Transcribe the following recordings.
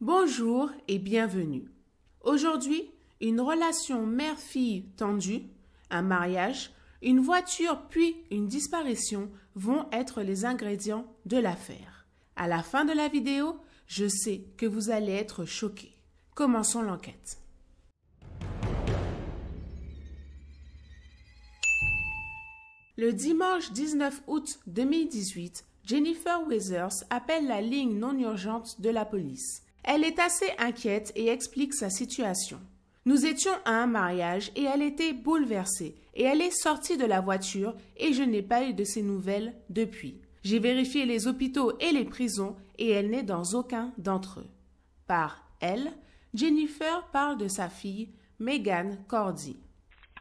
Bonjour et bienvenue. Aujourd'hui, une relation mère-fille tendue, un mariage, une voiture puis une disparition vont être les ingrédients de l'affaire. À la fin de la vidéo, je sais que vous allez être choqués. Commençons l'enquête. Le dimanche 19 août 2018, Jennifer Weathers appelle la ligne non urgente de la police. Elle est assez inquiète et explique sa situation. Nous étions à un mariage et elle était bouleversée et elle est sortie de la voiture et je n'ai pas eu de ses nouvelles depuis. J'ai vérifié les hôpitaux et les prisons et elle n'est dans aucun d'entre eux. Par elle, Jennifer parle de sa fille, Megan Cordy.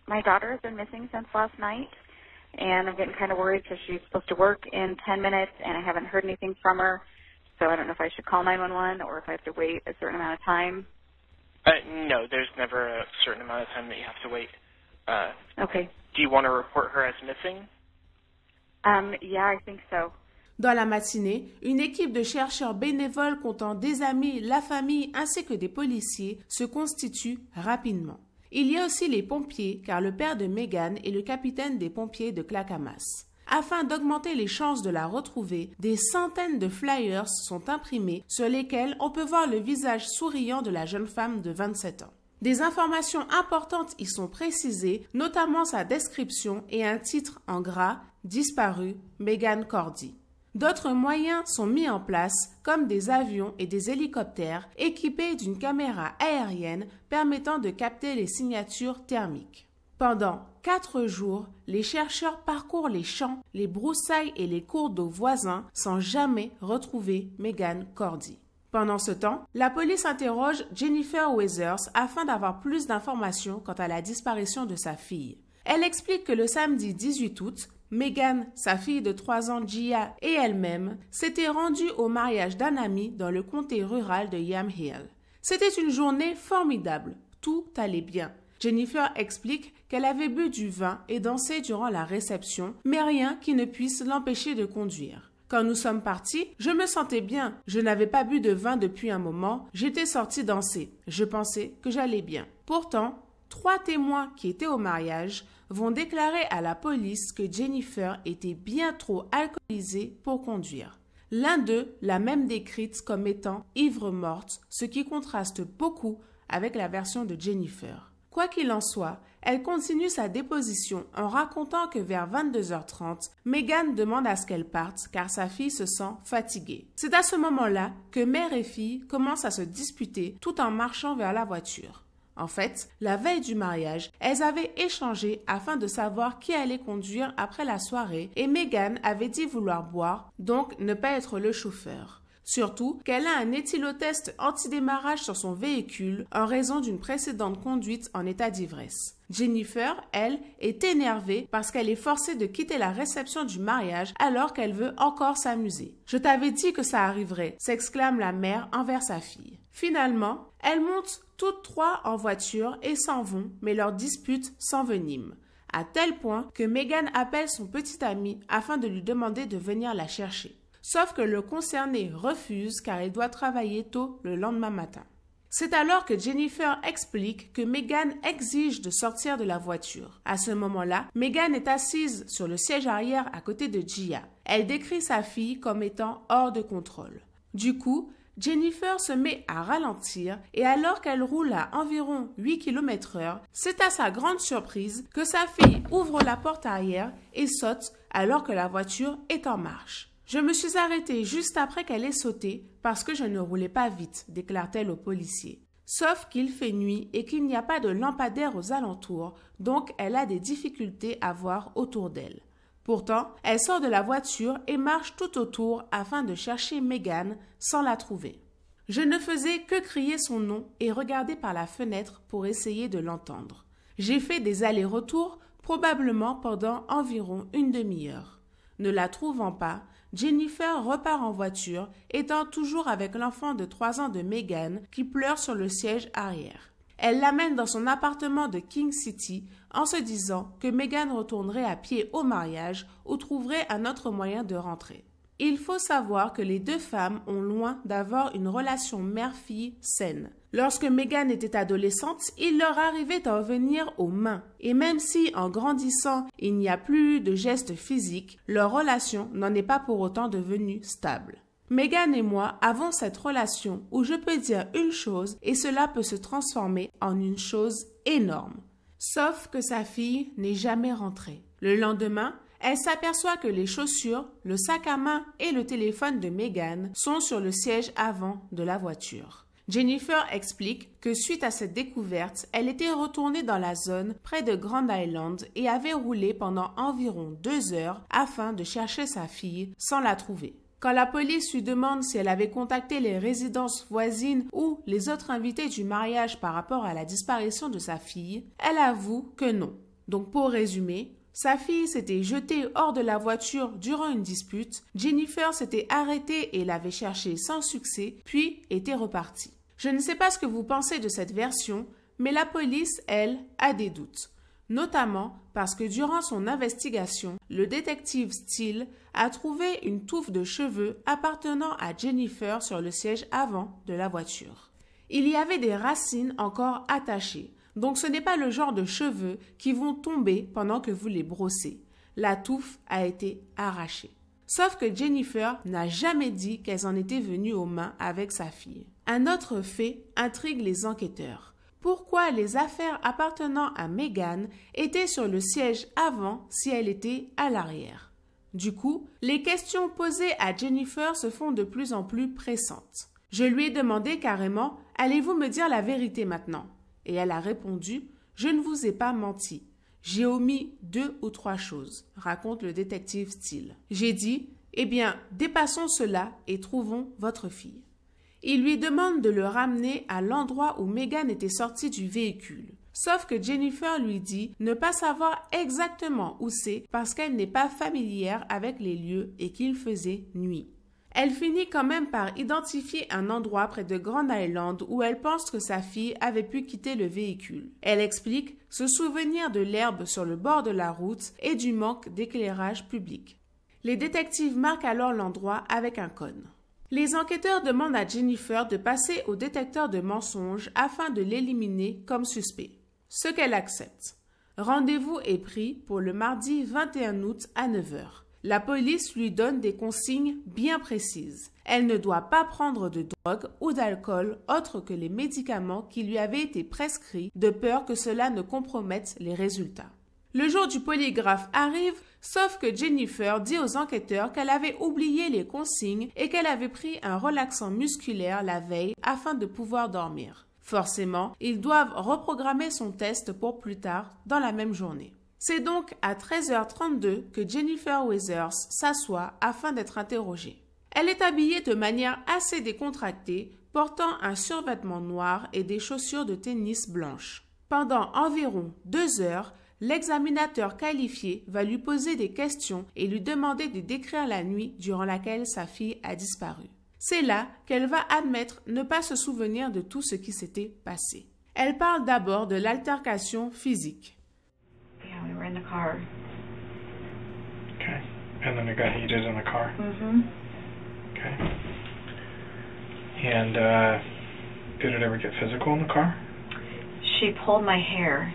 My daughter has been missing since last night and I'm getting kind of worried because she's supposed to work in 10 minutes and I haven't heard anything from her. So I don't know if I should call 911 or if I have to wait a certain amount of time. Uh, no, there's never a certain amount of time that you have to wait. Uh, okay. Do you want to report her as missing? Um, yeah, I think so. Dans la matinée, une équipe de chercheurs bénévoles comptant des amis, la famille ainsi que des policiers se constitue rapidement. Il y a aussi les pompiers car le père de Megan est le capitaine des pompiers de Clackamas. Afin d'augmenter les chances de la retrouver, des centaines de flyers sont imprimés sur lesquels on peut voir le visage souriant de la jeune femme de 27 ans. Des informations importantes y sont précisées, notamment sa description et un titre en gras Disparu Megan Cordy. D'autres moyens sont mis en place, comme des avions et des hélicoptères équipés d'une caméra aérienne permettant de capter les signatures thermiques. Pendant quatre jours, les chercheurs parcourent les champs, les broussailles et les cours d'eau voisins sans jamais retrouver Megan Cordy. Pendant ce temps, la police interroge Jennifer Weathers afin d'avoir plus d'informations quant à la disparition de sa fille. Elle explique que le samedi 18 août, Megan, sa fille de 3 ans Gia et elle-même s'étaient rendues au mariage d'un ami dans le comté rural de Yamhill. C'était une journée formidable, tout allait bien. Jennifer explique qu'elle avait bu du vin et dansé durant la réception, mais rien qui ne puisse l'empêcher de conduire. Quand nous sommes partis, je me sentais bien. Je n'avais pas bu de vin depuis un moment. J'étais sortie danser. Je pensais que j'allais bien. Pourtant, trois témoins qui étaient au mariage vont déclarer à la police que Jennifer était bien trop alcoolisée pour conduire. L'un d'eux l'a même décrite comme étant ivre morte, ce qui contraste beaucoup avec la version de Jennifer. Quoi qu'il en soit, elle continue sa déposition en racontant que vers 22h30, Megan demande à ce qu'elle parte car sa fille se sent fatiguée. C'est à ce moment-là que mère et fille commencent à se disputer tout en marchant vers la voiture. En fait, la veille du mariage, elles avaient échangé afin de savoir qui allait conduire après la soirée et Megan avait dit vouloir boire, donc ne pas être le chauffeur. Surtout qu'elle a un éthylotest antidémarrage sur son véhicule en raison d'une précédente conduite en état d'ivresse. Jennifer, elle, est énervée parce qu'elle est forcée de quitter la réception du mariage alors qu'elle veut encore s'amuser. Je t'avais dit que ça arriverait, s'exclame la mère envers sa fille. Finalement, elles montent toutes trois en voiture et s'en vont, mais leur dispute s'envenime à tel point que Megan appelle son petit ami afin de lui demander de venir la chercher sauf que le concerné refuse car il doit travailler tôt le lendemain matin. C'est alors que Jennifer explique que Megan exige de sortir de la voiture. À ce moment-là, Megan est assise sur le siège arrière à côté de Gia. Elle décrit sa fille comme étant hors de contrôle. Du coup, Jennifer se met à ralentir et alors qu'elle roule à environ 8 km heure, c'est à sa grande surprise que sa fille ouvre la porte arrière et saute alors que la voiture est en marche. Je me suis arrêtée juste après qu'elle ait sauté parce que je ne roulais pas vite, déclare-t-elle au policier. Sauf qu'il fait nuit et qu'il n'y a pas de lampadaire aux alentours, donc elle a des difficultés à voir autour d'elle. Pourtant, elle sort de la voiture et marche tout autour afin de chercher Megan sans la trouver. Je ne faisais que crier son nom et regarder par la fenêtre pour essayer de l'entendre. J'ai fait des allers-retours probablement pendant environ une demi-heure. Ne la trouvant pas, Jennifer repart en voiture, étant toujours avec l'enfant de 3 ans de Megan qui pleure sur le siège arrière. Elle l'amène dans son appartement de King City en se disant que Megan retournerait à pied au mariage ou trouverait un autre moyen de rentrer. Il faut savoir que les deux femmes ont loin d'avoir une relation mère-fille saine. Lorsque Megan était adolescente, il leur arrivait à venir aux mains. Et même si, en grandissant, il n'y a plus de gestes physiques, leur relation n'en est pas pour autant devenue stable. Megan et moi avons cette relation où je peux dire une chose et cela peut se transformer en une chose énorme. Sauf que sa fille n'est jamais rentrée. Le lendemain, elle s'aperçoit que les chaussures, le sac à main et le téléphone de Megan sont sur le siège avant de la voiture. Jennifer explique que suite à cette découverte, elle était retournée dans la zone près de Grand Island et avait roulé pendant environ deux heures afin de chercher sa fille sans la trouver. Quand la police lui demande si elle avait contacté les résidences voisines ou les autres invités du mariage par rapport à la disparition de sa fille, elle avoue que non. Donc pour résumer, sa fille s'était jetée hors de la voiture durant une dispute, Jennifer s'était arrêtée et l'avait cherchée sans succès, puis était repartie. Je ne sais pas ce que vous pensez de cette version, mais la police, elle, a des doutes, notamment parce que durant son investigation, le détective Steele a trouvé une touffe de cheveux appartenant à Jennifer sur le siège avant de la voiture. Il y avait des racines encore attachées, donc ce n'est pas le genre de cheveux qui vont tomber pendant que vous les brossez. La touffe a été arrachée. Sauf que Jennifer n'a jamais dit qu'elles en étaient venues aux mains avec sa fille. Un autre fait intrigue les enquêteurs. Pourquoi les affaires appartenant à Megan étaient sur le siège avant si elle était à l'arrière Du coup, les questions posées à Jennifer se font de plus en plus pressantes. Je lui ai demandé carrément Allez-vous me dire la vérité maintenant et elle a répondu Je ne vous ai pas menti. J'ai omis deux ou trois choses, raconte le détective Steele. J'ai dit Eh bien, dépassons cela et trouvons votre fille. Il lui demande de le ramener à l'endroit où Megan était sortie du véhicule. Sauf que Jennifer lui dit ne pas savoir exactement où c'est parce qu'elle n'est pas familière avec les lieux et qu'il faisait nuit elle finit quand même par identifier un endroit près de Grand Island où elle pense que sa fille avait pu quitter le véhicule. Elle explique se souvenir de l'herbe sur le bord de la route et du manque d'éclairage public. Les détectives marquent alors l'endroit avec un cône. Les enquêteurs demandent à Jennifer de passer au détecteur de mensonges afin de l'éliminer comme suspect, ce qu'elle accepte. Rendez-vous est pris pour le mardi 21 août à 9 heures. La police lui donne des consignes bien précises. Elle ne doit pas prendre de drogue ou d'alcool autre que les médicaments qui lui avaient été prescrits de peur que cela ne compromette les résultats. Le jour du polygraphe arrive, sauf que Jennifer dit aux enquêteurs qu'elle avait oublié les consignes et qu'elle avait pris un relaxant musculaire la veille afin de pouvoir dormir. Forcément, ils doivent reprogrammer son test pour plus tard dans la même journée. C'est donc à 13h32 que Jennifer Weathers s'assoit afin d'être interrogée. Elle est habillée de manière assez décontractée, portant un survêtement noir et des chaussures de tennis blanches. Pendant environ deux heures, l'examinateur qualifié va lui poser des questions et lui demander de décrire la nuit durant laquelle sa fille a disparu. C'est là qu'elle va admettre ne pas se souvenir de tout ce qui s'était passé. Elle parle d'abord de l'altercation physique. in the car. Okay. And then it got heated in the car? Mm-hmm. Okay. And uh, did it ever get physical in the car? She pulled my hair.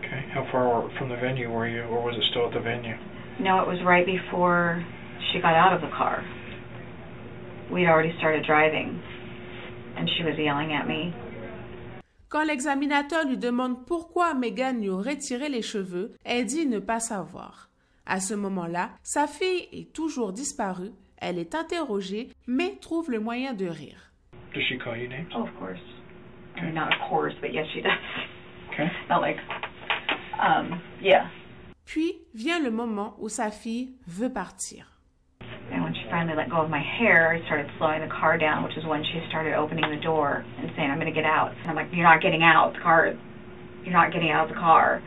Okay. How far from the venue were you, or was it still at the venue? No, it was right before she got out of the car. We'd already started driving, and she was yelling at me Quand l'examinateur lui demande pourquoi Meghan lui aurait tiré les cheveux, elle dit ne pas savoir. À ce moment-là, sa fille est toujours disparue, elle est interrogée, mais trouve le moyen de rire. Puis vient le moment où sa fille veut partir. finally let go of my hair, I started slowing the car down, which is when she started opening the door and saying, I'm going to get out. And I'm like, you're not getting out. The car, you're not getting out of the car.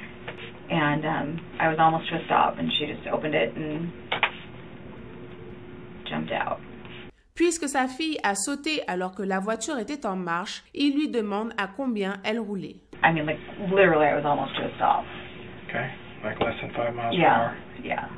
And um, I was almost to a stop, and she just opened it and jumped out. Puisque sa fille a sauté alors que la voiture était en marche, il lui demande à combien elle roulait. I mean, like, literally, I was almost to a stop. Okay, like less than five miles yeah, per hour. Yeah, yeah.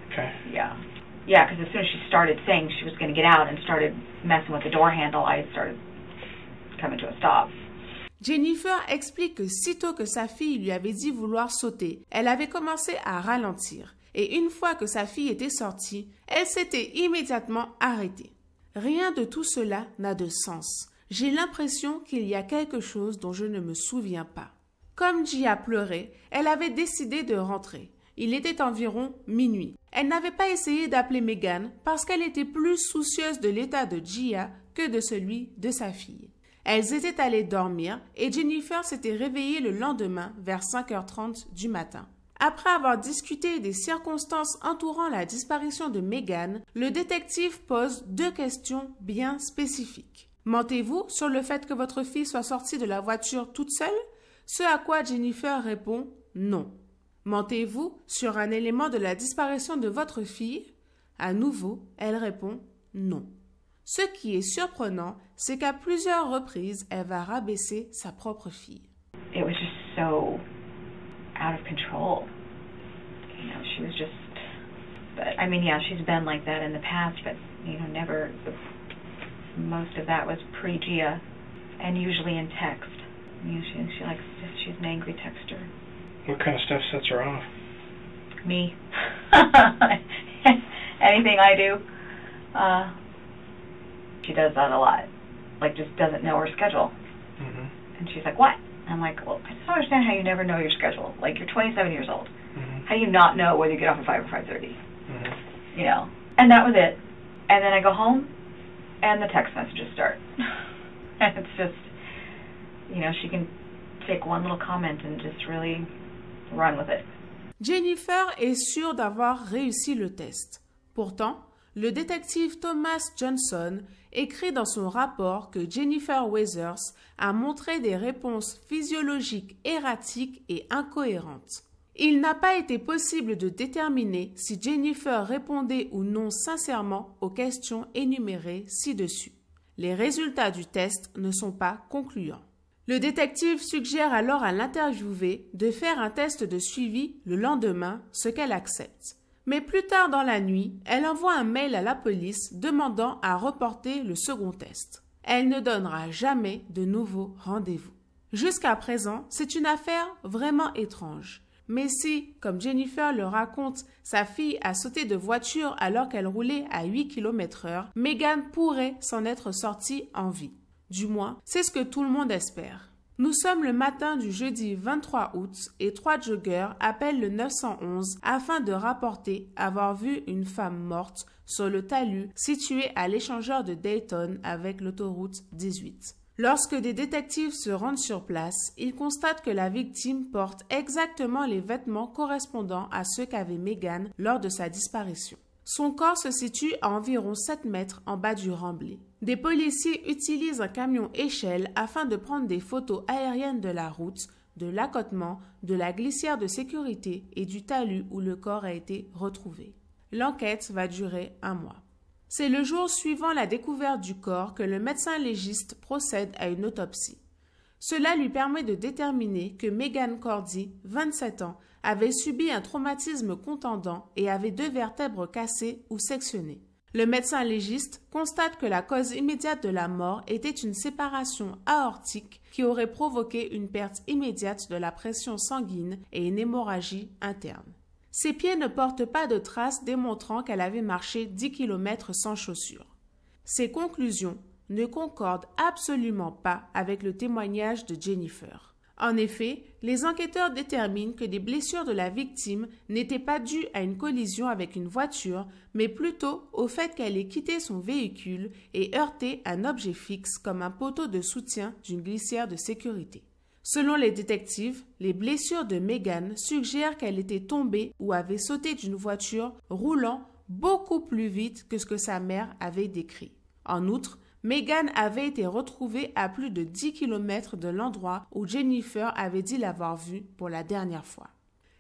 Jennifer explique que sitôt que sa fille lui avait dit vouloir sauter, elle avait commencé à ralentir. Et une fois que sa fille était sortie, elle s'était immédiatement arrêtée. Rien de tout cela n'a de sens. J'ai l'impression qu'il y a quelque chose dont je ne me souviens pas. Comme Gia pleurait, elle avait décidé de rentrer. Il était environ minuit. Elle n'avait pas essayé d'appeler Megan parce qu'elle était plus soucieuse de l'état de Gia que de celui de sa fille. Elles étaient allées dormir et Jennifer s'était réveillée le lendemain vers 5h30 du matin. Après avoir discuté des circonstances entourant la disparition de Megan, le détective pose deux questions bien spécifiques. Mentez-vous sur le fait que votre fille soit sortie de la voiture toute seule Ce à quoi Jennifer répond non. Mentez-vous sur un élément de la disparition de votre fille À nouveau, elle répond non. Ce qui est surprenant, c'est qu'à plusieurs reprises, elle va rabaisser sa propre fille. It was just so out of control. You know, she was just but I mean, yeah, she's been like that in the past, but you know, never most of that was pre Gia and usually in text. You know, she she likes she's an angry texter. What kind of stuff sets her off? Me. Anything I do. Uh, she does that a lot. Like, just doesn't know her schedule. Mm -hmm. And she's like, what? I'm like, well, I just don't understand how you never know your schedule. Like, you're 27 years old. Mm -hmm. How do you not know whether you get off at 5 or 5.30? Mm -hmm. You know? And that was it. And then I go home, and the text messages start. and it's just, you know, she can take one little comment and just really Jennifer est sûre d'avoir réussi le test. Pourtant, le détective Thomas Johnson écrit dans son rapport que Jennifer Weathers a montré des réponses physiologiques erratiques et incohérentes. Il n'a pas été possible de déterminer si Jennifer répondait ou non sincèrement aux questions énumérées ci-dessus. Les résultats du test ne sont pas concluants. Le détective suggère alors à l'interviewée de faire un test de suivi le lendemain, ce qu'elle accepte. Mais plus tard dans la nuit, elle envoie un mail à la police demandant à reporter le second test. Elle ne donnera jamais de nouveau rendez-vous. Jusqu'à présent, c'est une affaire vraiment étrange. Mais si, comme Jennifer le raconte, sa fille a sauté de voiture alors qu'elle roulait à 8 km heure, Megan pourrait s'en être sortie en vie. Du moins, c'est ce que tout le monde espère. Nous sommes le matin du jeudi 23 août et trois joggeurs appellent le 911 afin de rapporter avoir vu une femme morte sur le talus situé à l'échangeur de Dayton avec l'autoroute 18. Lorsque des détectives se rendent sur place, ils constatent que la victime porte exactement les vêtements correspondant à ceux qu'avait Megan lors de sa disparition. Son corps se situe à environ 7 mètres en bas du remblai. Des policiers utilisent un camion échelle afin de prendre des photos aériennes de la route, de l'accotement, de la glissière de sécurité et du talus où le corps a été retrouvé. L'enquête va durer un mois. C'est le jour suivant la découverte du corps que le médecin légiste procède à une autopsie. Cela lui permet de déterminer que Megan Cordy, 27 ans, avait subi un traumatisme contendant et avait deux vertèbres cassées ou sectionnées. Le médecin légiste constate que la cause immédiate de la mort était une séparation aortique qui aurait provoqué une perte immédiate de la pression sanguine et une hémorragie interne. Ses pieds ne portent pas de traces démontrant qu'elle avait marché 10 km sans chaussures. Ses conclusions ne concordent absolument pas avec le témoignage de Jennifer. En effet, les enquêteurs déterminent que les blessures de la victime n'étaient pas dues à une collision avec une voiture, mais plutôt au fait qu'elle ait quitté son véhicule et heurté un objet fixe comme un poteau de soutien d'une glissière de sécurité. Selon les détectives, les blessures de Megan suggèrent qu'elle était tombée ou avait sauté d'une voiture roulant beaucoup plus vite que ce que sa mère avait décrit. En outre, Megan avait été retrouvée à plus de 10 km de l'endroit où Jennifer avait dit l'avoir vue pour la dernière fois.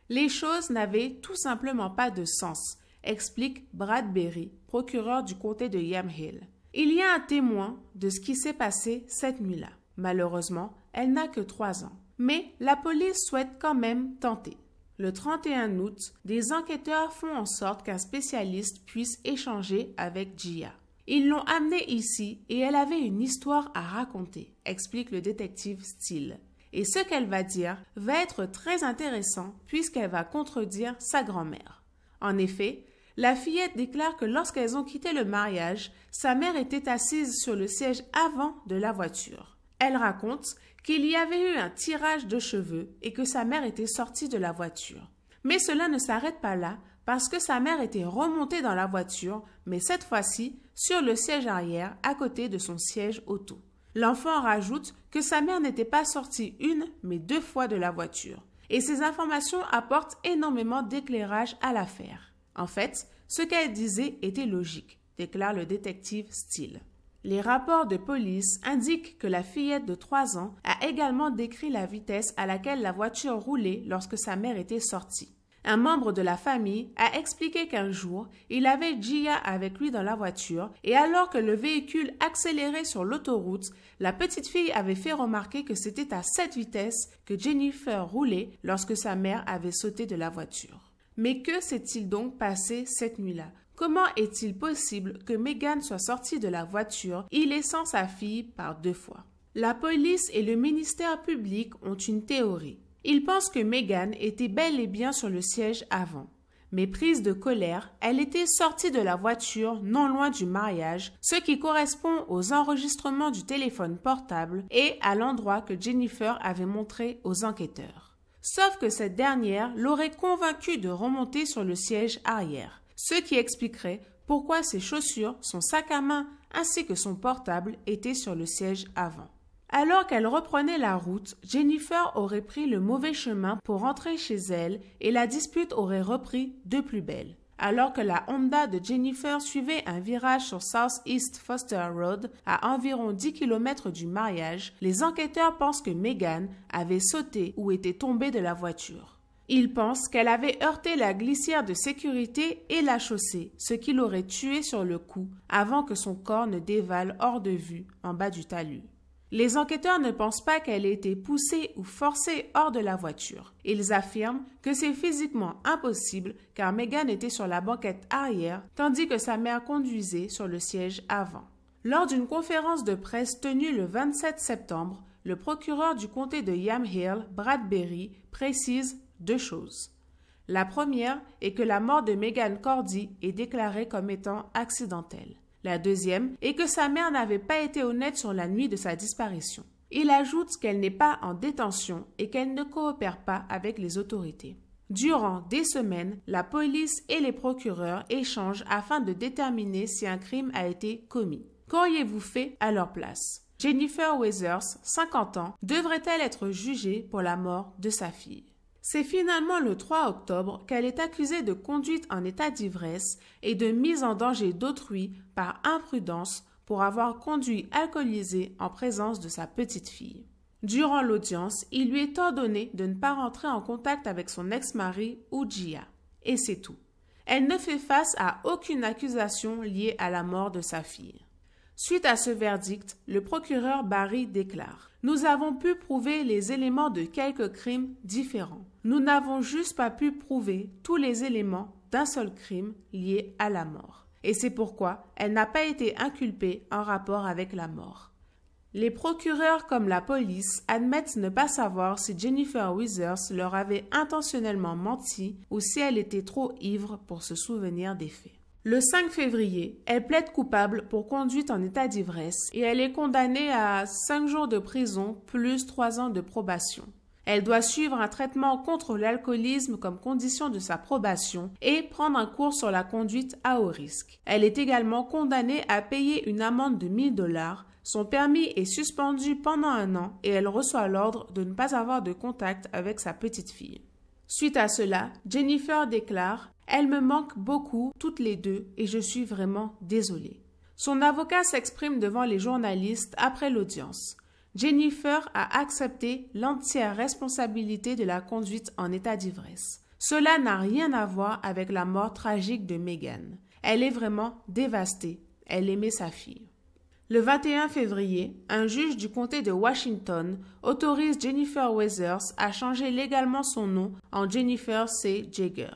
Les choses n'avaient tout simplement pas de sens, explique Bradbury, procureur du comté de Yamhill. Il y a un témoin de ce qui s'est passé cette nuit-là. Malheureusement, elle n'a que trois ans. Mais la police souhaite quand même tenter. Le 31 août, des enquêteurs font en sorte qu'un spécialiste puisse échanger avec Gia. Ils l'ont amenée ici et elle avait une histoire à raconter, explique le détective Steele. Et ce qu'elle va dire va être très intéressant puisqu'elle va contredire sa grand-mère. En effet, la fillette déclare que lorsqu'elles ont quitté le mariage, sa mère était assise sur le siège avant de la voiture. Elle raconte qu'il y avait eu un tirage de cheveux et que sa mère était sortie de la voiture. Mais cela ne s'arrête pas là parce que sa mère était remontée dans la voiture, mais cette fois-ci, sur le siège arrière à côté de son siège auto. L'enfant rajoute que sa mère n'était pas sortie une, mais deux fois de la voiture. Et ces informations apportent énormément d'éclairage à l'affaire. En fait, ce qu'elle disait était logique, déclare le détective Steele. Les rapports de police indiquent que la fillette de 3 ans a également décrit la vitesse à laquelle la voiture roulait lorsque sa mère était sortie. Un membre de la famille a expliqué qu'un jour, il avait Gia avec lui dans la voiture et alors que le véhicule accélérait sur l'autoroute, la petite fille avait fait remarquer que c'était à cette vitesse que Jennifer roulait lorsque sa mère avait sauté de la voiture. Mais que s'est-il donc passé cette nuit-là Comment est-il possible que Megan soit sortie de la voiture, y laissant sa fille par deux fois La police et le ministère public ont une théorie. Il pense que Megan était bel et bien sur le siège avant. Mais prise de colère, elle était sortie de la voiture non loin du mariage, ce qui correspond aux enregistrements du téléphone portable et à l'endroit que Jennifer avait montré aux enquêteurs. Sauf que cette dernière l'aurait convaincue de remonter sur le siège arrière, ce qui expliquerait pourquoi ses chaussures, son sac à main ainsi que son portable étaient sur le siège avant. Alors qu'elle reprenait la route, Jennifer aurait pris le mauvais chemin pour rentrer chez elle et la dispute aurait repris de plus belle. Alors que la Honda de Jennifer suivait un virage sur South East Foster Road à environ 10 km du mariage, les enquêteurs pensent que Megan avait sauté ou était tombée de la voiture. Ils pensent qu'elle avait heurté la glissière de sécurité et la chaussée, ce qui l'aurait tuée sur le coup avant que son corps ne dévale hors de vue en bas du talus. Les enquêteurs ne pensent pas qu'elle ait été poussée ou forcée hors de la voiture. Ils affirment que c'est physiquement impossible car Megan était sur la banquette arrière tandis que sa mère conduisait sur le siège avant. Lors d'une conférence de presse tenue le 27 septembre, le procureur du comté de Yamhill, Bradbury, précise deux choses. La première est que la mort de Megan Cordy est déclarée comme étant accidentelle la deuxième est que sa mère n'avait pas été honnête sur la nuit de sa disparition. Il ajoute qu'elle n'est pas en détention et qu'elle ne coopère pas avec les autorités. Durant des semaines, la police et les procureurs échangent afin de déterminer si un crime a été commis. Qu'auriez-vous fait à leur place Jennifer Weathers, 50 ans, devrait-elle être jugée pour la mort de sa fille c'est finalement le 3 octobre qu'elle est accusée de conduite en état d'ivresse et de mise en danger d'autrui par imprudence pour avoir conduit alcoolisé en présence de sa petite fille. Durant l'audience, il lui est ordonné de ne pas rentrer en contact avec son ex-mari ou Et c'est tout. Elle ne fait face à aucune accusation liée à la mort de sa fille. Suite à ce verdict, le procureur Barry déclare Nous avons pu prouver les éléments de quelques crimes différents. Nous n'avons juste pas pu prouver tous les éléments d'un seul crime lié à la mort. Et c'est pourquoi elle n'a pas été inculpée en rapport avec la mort. Les procureurs comme la police admettent ne pas savoir si Jennifer Withers leur avait intentionnellement menti ou si elle était trop ivre pour se souvenir des faits. Le 5 février, elle plaide coupable pour conduite en état d'ivresse et elle est condamnée à 5 jours de prison plus 3 ans de probation. Elle doit suivre un traitement contre l'alcoolisme comme condition de sa probation et prendre un cours sur la conduite à haut risque. Elle est également condamnée à payer une amende de 1000 dollars. Son permis est suspendu pendant un an et elle reçoit l'ordre de ne pas avoir de contact avec sa petite fille. Suite à cela, Jennifer déclare elle me manque beaucoup, toutes les deux, et je suis vraiment désolée. Son avocat s'exprime devant les journalistes après l'audience. Jennifer a accepté l'entière responsabilité de la conduite en état d'ivresse. Cela n'a rien à voir avec la mort tragique de Megan. Elle est vraiment dévastée. Elle aimait sa fille. Le 21 février, un juge du comté de Washington autorise Jennifer Weathers à changer légalement son nom en Jennifer C. Jagger.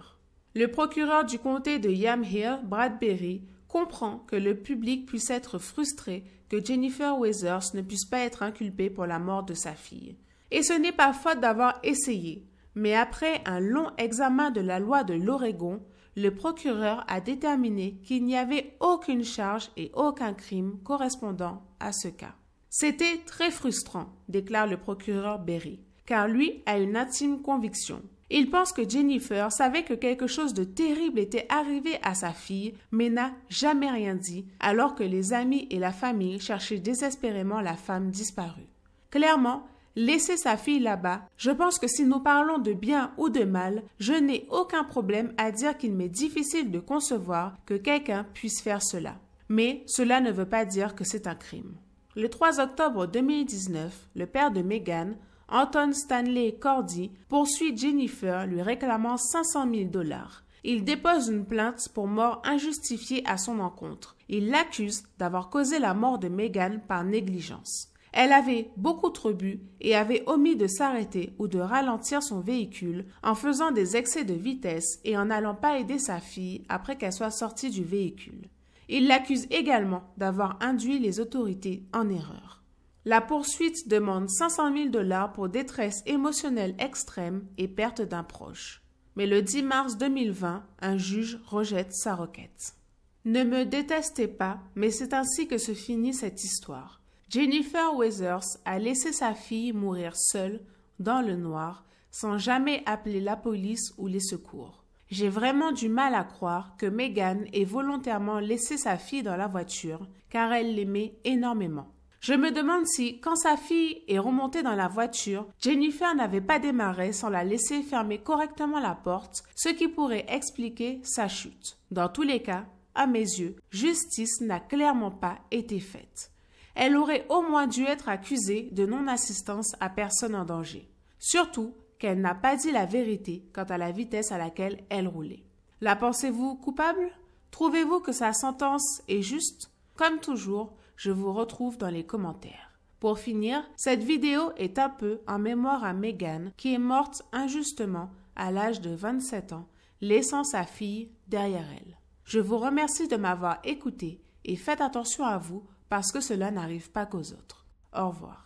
Le procureur du comté de Yamhill, Berry, comprend que le public puisse être frustré que Jennifer Weathers ne puisse pas être inculpée pour la mort de sa fille. Et ce n'est pas faute d'avoir essayé, mais après un long examen de la loi de l'Oregon, le procureur a déterminé qu'il n'y avait aucune charge et aucun crime correspondant à ce cas. C'était très frustrant, déclare le procureur Berry, car lui a une intime conviction il pense que Jennifer savait que quelque chose de terrible était arrivé à sa fille, mais n'a jamais rien dit, alors que les amis et la famille cherchaient désespérément la femme disparue. Clairement, laisser sa fille là-bas, je pense que si nous parlons de bien ou de mal, je n'ai aucun problème à dire qu'il m'est difficile de concevoir que quelqu'un puisse faire cela. Mais cela ne veut pas dire que c'est un crime. Le 3 octobre 2019, le père de Megan Anton Stanley Cordy poursuit Jennifer lui réclamant 500 000 dollars. Il dépose une plainte pour mort injustifiée à son encontre. Il l'accuse d'avoir causé la mort de Megan par négligence. Elle avait beaucoup trop bu et avait omis de s'arrêter ou de ralentir son véhicule en faisant des excès de vitesse et en n'allant pas aider sa fille après qu'elle soit sortie du véhicule. Il l'accuse également d'avoir induit les autorités en erreur. La poursuite demande 500 000 dollars pour détresse émotionnelle extrême et perte d'un proche. Mais le 10 mars 2020, un juge rejette sa requête. Ne me détestez pas, mais c'est ainsi que se finit cette histoire. Jennifer Weathers a laissé sa fille mourir seule, dans le noir, sans jamais appeler la police ou les secours. J'ai vraiment du mal à croire que Megan ait volontairement laissé sa fille dans la voiture, car elle l'aimait énormément. Je me demande si, quand sa fille est remontée dans la voiture, Jennifer n'avait pas démarré sans la laisser fermer correctement la porte, ce qui pourrait expliquer sa chute. Dans tous les cas, à mes yeux, justice n'a clairement pas été faite. Elle aurait au moins dû être accusée de non-assistance à personne en danger. Surtout qu'elle n'a pas dit la vérité quant à la vitesse à laquelle elle roulait. La pensez-vous coupable Trouvez-vous que sa sentence est juste Comme toujours, je vous retrouve dans les commentaires. Pour finir, cette vidéo est un peu en mémoire à Megan qui est morte injustement à l'âge de 27 ans, laissant sa fille derrière elle. Je vous remercie de m'avoir écouté et faites attention à vous parce que cela n'arrive pas qu'aux autres. Au revoir.